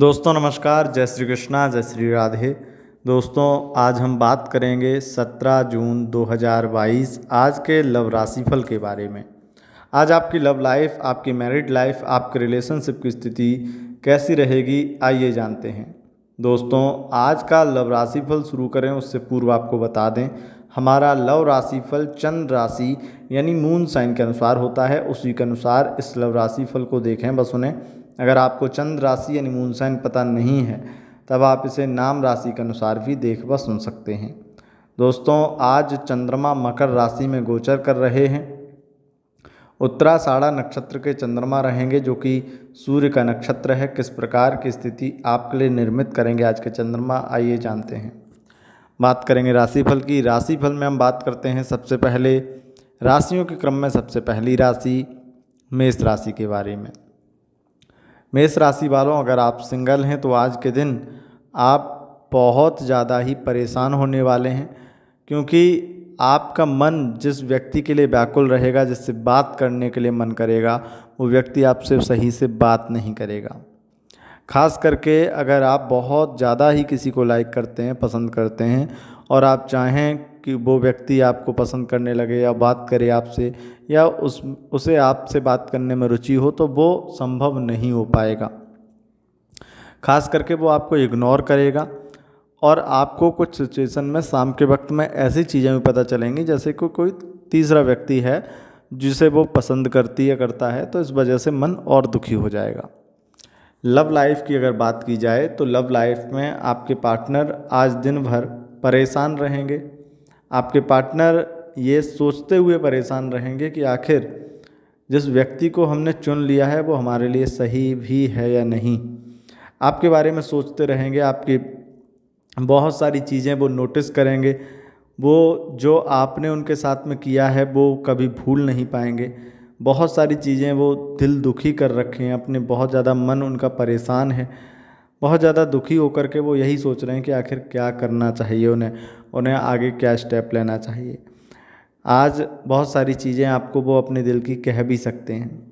दोस्तों नमस्कार जय श्री कृष्णा जय श्री राधे दोस्तों आज हम बात करेंगे 17 जून 2022 आज के लव राशिफल के बारे में आज आपकी लव लाइफ आपकी मैरिड लाइफ आपके रिलेशनशिप की स्थिति कैसी रहेगी आइए जानते हैं दोस्तों आज का लव राशिफल शुरू करें उससे पूर्व आपको बता दें हमारा लव राशिफल चंद्र राशि यानी मून साइन के अनुसार होता है उसी के अनुसार इस लव राशिफल को देखें बस उन्हें अगर आपको चंद्र राशि यानी मूनसाइन पता नहीं है तब आप इसे नाम राशि के अनुसार भी देख व सुन सकते हैं दोस्तों आज चंद्रमा मकर राशि में गोचर कर रहे हैं उत्तराषाढ़ा नक्षत्र के चंद्रमा रहेंगे जो कि सूर्य का नक्षत्र है किस प्रकार की स्थिति आपके लिए निर्मित करेंगे आज के चंद्रमा आइए जानते हैं बात करेंगे राशिफल की राशिफल में हम बात करते हैं सबसे पहले राशियों के क्रम में सबसे पहली राशि मेष राशि के बारे में मेष राशि वालों अगर आप सिंगल हैं तो आज के दिन आप बहुत ज़्यादा ही परेशान होने वाले हैं क्योंकि आपका मन जिस व्यक्ति के लिए व्याकुल रहेगा जिससे बात करने के लिए मन करेगा वो व्यक्ति आपसे सही से बात नहीं करेगा खास करके अगर आप बहुत ज़्यादा ही किसी को लाइक करते हैं पसंद करते हैं और आप चाहें कि वो व्यक्ति आपको पसंद करने लगे या बात करे आपसे या उस उसे आपसे बात करने में रुचि हो तो वो संभव नहीं हो पाएगा खास करके वो आपको इग्नोर करेगा और आपको कुछ सिचुएशन में शाम के वक्त में ऐसी चीज़ें भी पता चलेंगी जैसे को कोई तीसरा व्यक्ति है जिसे वो पसंद करती या करता है तो इस वजह से मन और दुखी हो जाएगा लव लाइफ की अगर बात की जाए तो लव लाइफ में आपके पार्टनर आज दिन भर परेशान रहेंगे आपके पार्टनर ये सोचते हुए परेशान रहेंगे कि आखिर जिस व्यक्ति को हमने चुन लिया है वो हमारे लिए सही भी है या नहीं आपके बारे में सोचते रहेंगे आपकी बहुत सारी चीज़ें वो नोटिस करेंगे वो जो आपने उनके साथ में किया है वो कभी भूल नहीं पाएंगे बहुत सारी चीज़ें वो दिल दुखी कर रखे हैं अपने बहुत ज़्यादा मन उनका परेशान है बहुत ज़्यादा दुखी होकर के वो यही सोच रहे हैं कि आखिर क्या करना चाहिए उन्हें उन्हें आगे क्या स्टेप लेना चाहिए आज बहुत सारी चीज़ें आपको वो अपने दिल की कह भी सकते हैं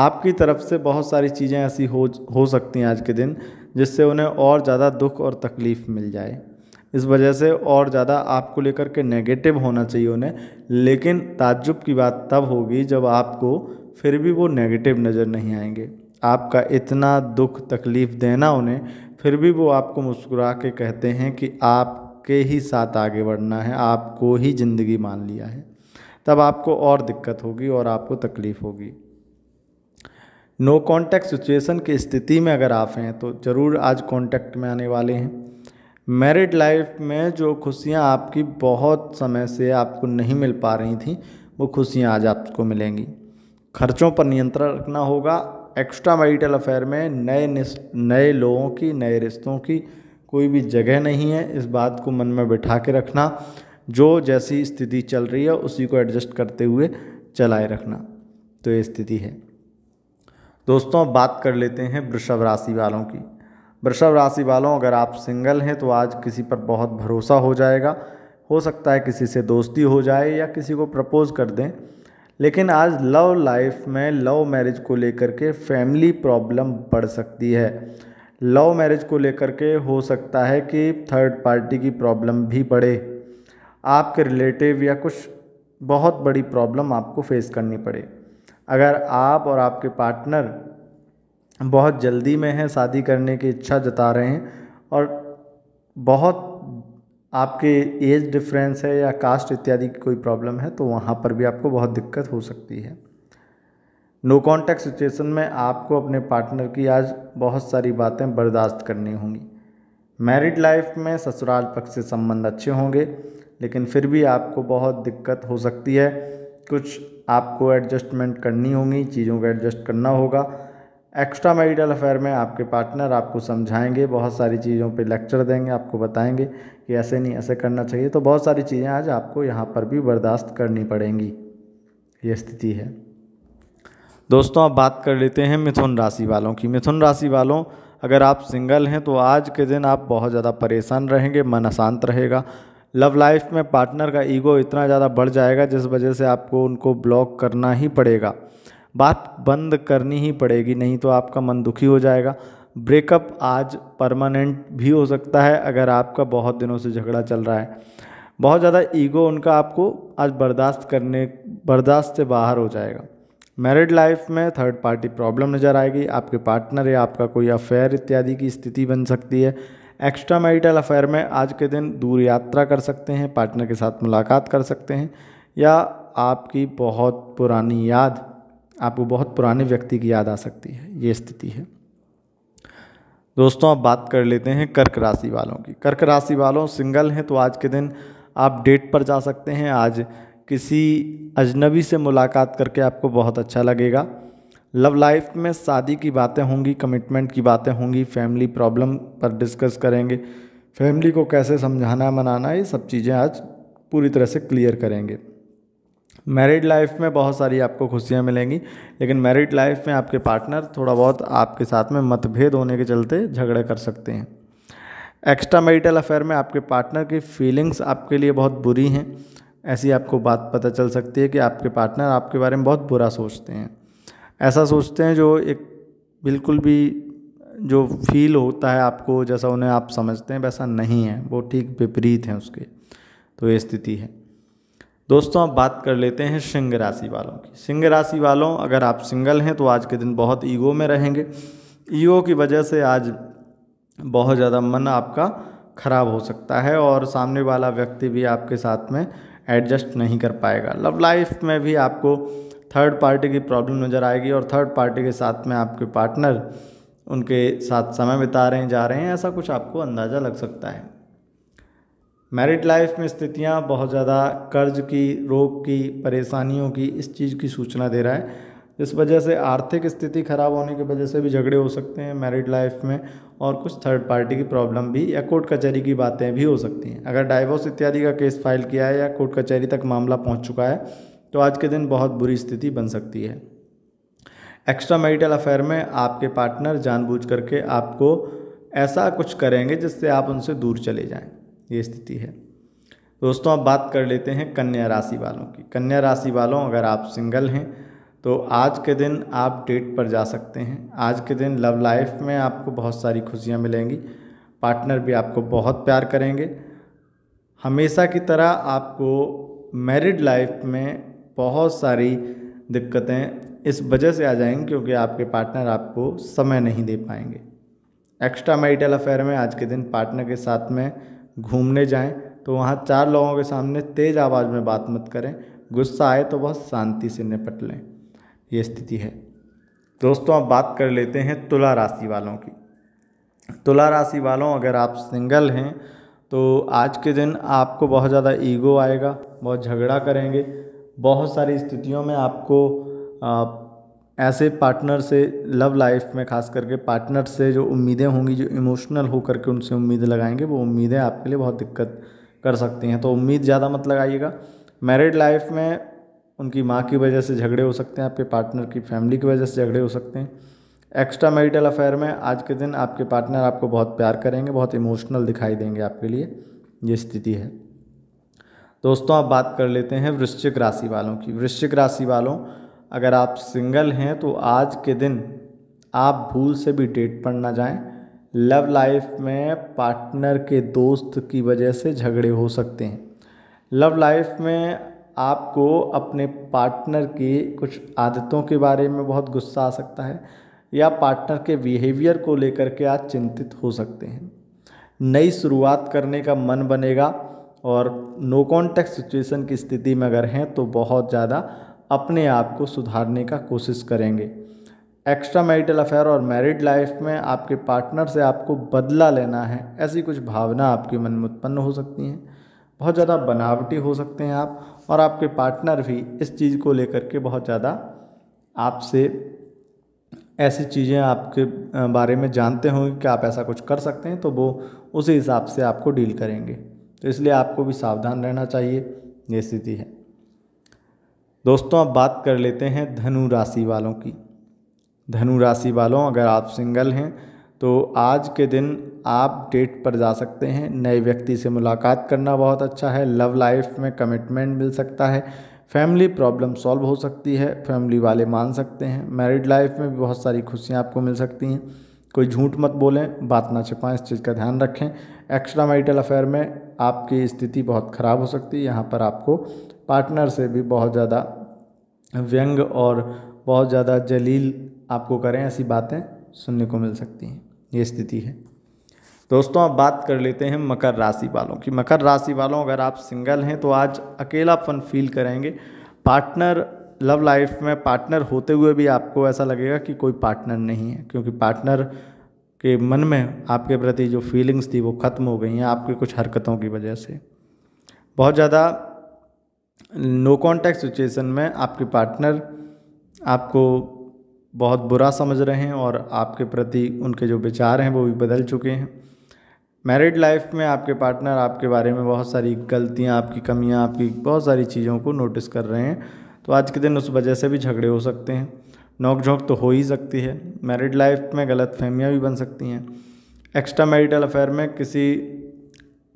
आपकी तरफ से बहुत सारी चीज़ें ऐसी हो हो सकती हैं आज के दिन जिससे उन्हें और ज़्यादा दुख और तकलीफ़ मिल जाए इस वजह से और ज़्यादा आपको लेकर के नेगेटिव होना चाहिए उन्हें लेकिन ताज्जुब की बात तब होगी जब आपको फिर भी वो नेगेटिव नज़र नहीं आएंगे आपका इतना दुख तकलीफ़ देना उन्हें फिर भी वो आपको मुस्कुरा के कहते हैं कि आपके ही साथ आगे बढ़ना है आपको ही ज़िंदगी मान लिया है तब आपको और दिक्कत होगी और आपको तकलीफ़ होगी नो कॉन्टैक्ट सिचुएसन की स्थिति में अगर आप हैं तो ज़रूर आज कॉन्टैक्ट में आने वाले हैं मैरिड लाइफ में जो खुशियाँ आपकी बहुत समय से आपको नहीं मिल पा रही थी वो खुशियाँ आज आपको मिलेंगी खर्चों पर नियंत्रण रखना होगा एक्स्ट्रा मैरिटल अफेयर में नए नए लोगों की नए रिश्तों की कोई भी जगह नहीं है इस बात को मन में बैठा के रखना जो जैसी स्थिति चल रही है उसी को एडजस्ट करते हुए चलाए रखना तो ये स्थिति है दोस्तों बात कर लेते हैं वृषभ राशि वालों की वृषभ राशि वालों अगर आप सिंगल हैं तो आज किसी पर बहुत भरोसा हो जाएगा हो सकता है किसी से दोस्ती हो जाए या किसी को प्रपोज़ कर दें लेकिन आज लव लाइफ में लव मैरिज को लेकर के फैमिली प्रॉब्लम बढ़ सकती है लव मैरिज को लेकर के हो सकता है कि थर्ड पार्टी की प्रॉब्लम भी बढ़े आपके रिलेटिव या कुछ बहुत बड़ी प्रॉब्लम आपको फेस करनी पड़े अगर आप और आपके पार्टनर बहुत जल्दी में हैं शादी करने की इच्छा जता रहे हैं और बहुत आपके एज डिफरेंस है या कास्ट इत्यादि की कोई प्रॉब्लम है तो वहाँ पर भी आपको बहुत दिक्कत हो सकती है नो कॉन्टैक्ट सिचुएशन में आपको अपने पार्टनर की आज बहुत सारी बातें बर्दाश्त करनी होंगी मैरिड लाइफ में ससुराल पक्ष से संबंध अच्छे होंगे लेकिन फिर भी आपको बहुत दिक्कत हो सकती है कुछ आपको एडजस्टमेंट करनी होगी चीज़ों को एडजस्ट करना होगा एक्स्ट्रा मैरिटल अफेयर में आपके पार्टनर आपको समझाएंगे बहुत सारी चीज़ों पे लेक्चर देंगे आपको बताएंगे कि ऐसे नहीं ऐसे करना चाहिए तो बहुत सारी चीज़ें आज आपको यहाँ पर भी बर्दाश्त करनी पड़ेंगी ये स्थिति है दोस्तों अब बात कर लेते हैं मिथुन राशि वालों की मिथुन राशि वालों अगर आप सिंगल हैं तो आज के दिन आप बहुत ज़्यादा परेशान रहेंगे मन अशांत रहेगा लव लाइफ में पार्टनर का ईगो इतना ज़्यादा बढ़ जाएगा जिस वजह से आपको उनको ब्लॉक करना ही पड़ेगा बात बंद करनी ही पड़ेगी नहीं तो आपका मन दुखी हो जाएगा ब्रेकअप आज परमानेंट भी हो सकता है अगर आपका बहुत दिनों से झगड़ा चल रहा है बहुत ज़्यादा ईगो उनका आपको आज बर्दाश्त करने बर्दाश्त से बाहर हो जाएगा मैरिड लाइफ में थर्ड पार्टी प्रॉब्लम नज़र आएगी आपके पार्टनर या आपका कोई अफेयर इत्यादि की स्थिति बन सकती है एक्स्ट्रा मैरिटल अफेयर में आज के दिन दूर यात्रा कर सकते हैं पार्टनर के साथ मुलाकात कर सकते हैं या आपकी बहुत पुरानी याद आपको बहुत पुराने व्यक्ति की याद आ सकती है ये स्थिति है दोस्तों अब बात कर लेते हैं कर्क राशि वालों की कर्क राशि वालों सिंगल हैं तो आज के दिन आप डेट पर जा सकते हैं आज किसी अजनबी से मुलाकात करके आपको बहुत अच्छा लगेगा लव लाइफ में शादी की बातें होंगी कमिटमेंट की बातें होंगी फैमिली प्रॉब्लम पर डिस्कस करेंगे फैमिली को कैसे समझाना मनाना ये सब चीज़ें आज पूरी तरह से क्लियर करेंगे मैरिड लाइफ में बहुत सारी आपको खुशियाँ मिलेंगी लेकिन मैरिड लाइफ में आपके पार्टनर थोड़ा बहुत आपके साथ में मतभेद होने के चलते झगड़े कर सकते हैं एक्स्ट्रा मैरिटल अफेयर में आपके पार्टनर की फीलिंग्स आपके लिए बहुत बुरी हैं ऐसी आपको बात पता चल सकती है कि आपके पार्टनर आपके बारे में बहुत बुरा सोचते हैं ऐसा सोचते हैं जो एक बिल्कुल भी जो फील होता है आपको जैसा उन्हें आप समझते हैं वैसा नहीं है वो ठीक विपरीत हैं उसके तो ये स्थिति है दोस्तों अब बात कर लेते हैं सिंह राशि वालों की सिंह राशि वालों अगर आप सिंगल हैं तो आज के दिन बहुत ईगो में रहेंगे ईगो की वजह से आज बहुत ज़्यादा मन आपका खराब हो सकता है और सामने वाला व्यक्ति भी आपके साथ में एडजस्ट नहीं कर पाएगा लव लाइफ में भी आपको थर्ड पार्टी की प्रॉब्लम नज़र आएगी और थर्ड पार्टी के साथ में आपके पार्टनर उनके साथ समय बिता रहे हैं जा रहे हैं ऐसा कुछ आपको अंदाज़ा लग सकता है मैरिड लाइफ में स्थितियाँ बहुत ज़्यादा कर्ज की रोग की परेशानियों की इस चीज़ की सूचना दे रहा है इस वजह से आर्थिक स्थिति खराब होने की वजह से भी झगड़े हो सकते हैं मैरिड लाइफ में और कुछ थर्ड पार्टी की प्रॉब्लम भी या कोर्ट कचहरी की बातें भी हो सकती हैं अगर डाइवोर्स इत्यादि का केस फाइल किया है या कोर्ट कचहरी तक मामला पहुंच चुका है तो आज के दिन बहुत बुरी स्थिति बन सकती है एक्स्ट्रा मैरिटल अफेयर में आपके पार्टनर जानबूझ करके आपको ऐसा कुछ करेंगे जिससे आप उनसे दूर चले जाएँ ये स्थिति है दोस्तों अब बात कर लेते हैं कन्या राशि वालों की कन्या राशि वालों अगर आप सिंगल हैं तो आज के दिन आप डेट पर जा सकते हैं आज के दिन लव लाइफ में आपको बहुत सारी खुशियाँ मिलेंगी पार्टनर भी आपको बहुत प्यार करेंगे हमेशा की तरह आपको मैरिड लाइफ में बहुत सारी दिक्कतें इस वजह से आ जाएंगी क्योंकि आपके पार्टनर आपको समय नहीं दे पाएंगे एक्स्ट्रा मैरिटल अफेयर में आज के दिन पार्टनर के साथ में घूमने जाएं तो वहाँ चार लोगों के सामने तेज़ आवाज़ में बात मत करें गुस्सा आए तो बहुत शांति से निपट लें ये स्थिति है दोस्तों अब बात कर लेते हैं तुला राशि वालों की तुला राशि वालों अगर आप सिंगल हैं तो आज के दिन आपको बहुत ज़्यादा ईगो आएगा बहुत झगड़ा करेंगे बहुत सारी स्थितियों में आपको ऐसे पार्टनर से लव लाइफ में खास करके पार्टनर से जो उम्मीदें होंगी जो इमोशनल हो करके उनसे उम्मीद लगाएंगे वो उम्मीदें आपके लिए बहुत दिक्कत कर सकती हैं तो उम्मीद ज़्यादा मत लगाइएगा मैरिड लाइफ में उनकी माँ की वजह से झगड़े हो सकते हैं आपके पार्टनर की फैमिली की वजह से झगड़े हो सकते हैं एक्स्ट्रा मैरिटल अफेयर में आज के दिन आपके पार्टनर आपको बहुत प्यार करेंगे बहुत इमोशनल दिखाई देंगे आपके लिए ये स्थिति है दोस्तों आप बात कर लेते हैं वृश्चिक राशि वालों की वृश्चिक राशि वालों अगर आप सिंगल हैं तो आज के दिन आप भूल से भी डेट पर ना जाएं लव लाइफ में पार्टनर के दोस्त की वजह से झगड़े हो सकते हैं लव लाइफ में आपको अपने पार्टनर की कुछ आदतों के बारे में बहुत गुस्सा आ सकता है या पार्टनर के बिहेवियर को लेकर के आप चिंतित हो सकते हैं नई शुरुआत करने का मन बनेगा और नो कॉन्टैक्ट सिचुएशन की स्थिति में अगर हैं तो बहुत ज़्यादा अपने आप को सुधारने का कोशिश करेंगे एक्स्ट्रा मैरिटल अफेयर और मैरिड लाइफ में आपके पार्टनर से आपको बदला लेना है ऐसी कुछ भावना आपके मन में उत्पन्न हो सकती हैं बहुत ज़्यादा बनावटी हो सकते हैं आप और आपके पार्टनर भी इस चीज़ को लेकर के बहुत ज़्यादा आपसे ऐसी चीज़ें आपके बारे में जानते होंगे कि आप ऐसा कुछ कर सकते हैं तो वो उसी हिसाब से आपको डील करेंगे तो इसलिए आपको भी सावधान रहना चाहिए ये स्थिति है दोस्तों अब बात कर लेते हैं धनु राशि वालों की धनु राशि वालों अगर आप सिंगल हैं तो आज के दिन आप डेट पर जा सकते हैं नए व्यक्ति से मुलाकात करना बहुत अच्छा है लव लाइफ में कमिटमेंट मिल सकता है फैमिली प्रॉब्लम सॉल्व हो सकती है फैमिली वाले मान सकते हैं मैरिड लाइफ में भी बहुत सारी खुशियाँ आपको मिल सकती हैं कोई झूठ मत बोलें बात ना छिपाएं इस चीज़ का ध्यान रखें एक्स्ट्रा मैरिटल अफेयर में आपकी स्थिति बहुत ख़राब हो सकती है यहाँ पर आपको पार्टनर से भी बहुत ज़्यादा व्यंग और बहुत ज़्यादा जलील आपको करें ऐसी बातें सुनने को मिल सकती हैं ये स्थिति है दोस्तों अब बात कर लेते हैं मकर राशि वालों की मकर राशि वालों अगर आप सिंगल हैं तो आज अकेला फन फील करेंगे पार्टनर लव लाइफ में पार्टनर होते हुए भी आपको ऐसा लगेगा कि कोई पार्टनर नहीं है क्योंकि पार्टनर के मन में आपके प्रति जो फीलिंग्स थी वो ख़त्म हो गई हैं आपकी कुछ हरकतों की वजह से बहुत ज़्यादा नो कॉन्टैक्ट सिचुएशन में आपके पार्टनर आपको बहुत बुरा समझ रहे हैं और आपके प्रति उनके जो विचार हैं वो भी बदल चुके हैं मैरिड लाइफ में आपके पार्टनर आपके बारे में बहुत सारी गलतियां आपकी कमियां आपकी बहुत सारी चीज़ों को नोटिस कर रहे हैं तो आज के दिन उस वजह से भी झगड़े हो सकते हैं नोक झोंक तो हो ही सकती है मैरिड लाइफ में गलत फहमियाँ भी बन सकती हैं एक्स्ट्रा मैरिटल अफेयर में किसी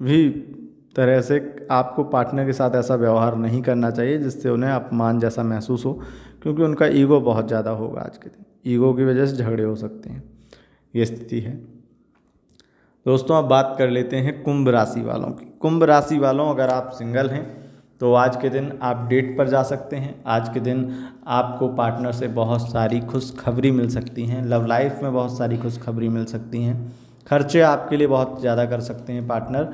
भी तरह से आपको पार्टनर के साथ ऐसा व्यवहार नहीं करना चाहिए जिससे उन्हें अपमान जैसा महसूस हो क्योंकि उनका ईगो बहुत ज़्यादा होगा आज के दिन ईगो की वजह से झगड़े हो सकते हैं ये स्थिति है दोस्तों अब बात कर लेते हैं कुंभ राशि वालों की कुंभ राशि वालों अगर आप सिंगल हैं तो आज के दिन आप डेट पर जा सकते हैं आज के दिन आपको पार्टनर से बहुत सारी खुशखबरी मिल सकती हैं लव लाइफ में बहुत सारी खुशखबरी मिल सकती हैं खर्चे आपके लिए बहुत ज़्यादा कर सकते हैं पार्टनर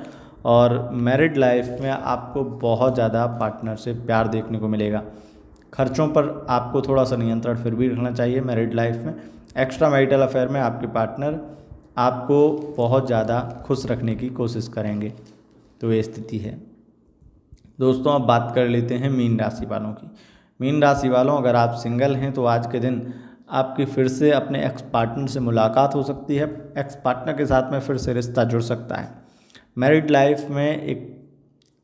और मैरिड लाइफ में आपको बहुत ज़्यादा पार्टनर से प्यार देखने को मिलेगा खर्चों पर आपको थोड़ा सा नियंत्रण फिर भी रखना चाहिए मैरिड लाइफ में एक्स्ट्रा मैरिटल अफेयर में आपके पार्टनर आपको बहुत ज़्यादा खुश रखने की कोशिश करेंगे तो ये स्थिति है दोस्तों अब बात कर लेते हैं मीन राशि वालों की मीन राशि वालों अगर आप सिंगल हैं तो आज के दिन आपकी फिर से अपने एक्स पार्टनर से मुलाकात हो सकती है एक्स पार्टनर के साथ में फिर से रिश्ता जुड़ सकता है मैरिड लाइफ में एक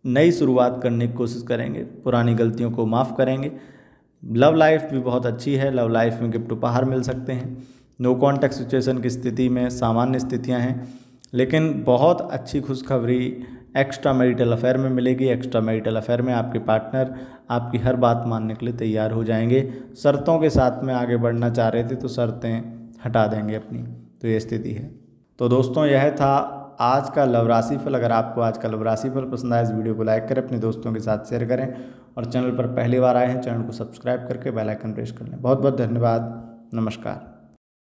नई शुरुआत करने की कोशिश करेंगे पुरानी गलतियों को माफ़ करेंगे लव लाइफ भी बहुत अच्छी है लव लाइफ में गिफ्ट उपहार मिल सकते हैं नो कॉन्टैक्ट सिचुएशन की स्थिति में सामान्य स्थितियां हैं लेकिन बहुत अच्छी खुशखबरी एक्स्ट्रा मैरिटल अफेयर में मिलेगी एक्स्ट्रा मैरिटल अफेयर में आपके पार्टनर आपकी हर बात मानने के लिए तैयार हो जाएंगे शर्तों के साथ में आगे बढ़ना चाह रहे थे तो शर्तें हटा देंगे अपनी तो ये स्थिति है तो दोस्तों यह था आज का लव राशि फल अगर आपको आज का लव राशि फल पसंद आए इस वीडियो को लाइक करें अपने दोस्तों के साथ शेयर करें और चैनल पर पहली बार आए हैं चैनल को सब्सक्राइब करके बेल आइकन प्रेस कर लें बहुत बहुत धन्यवाद नमस्कार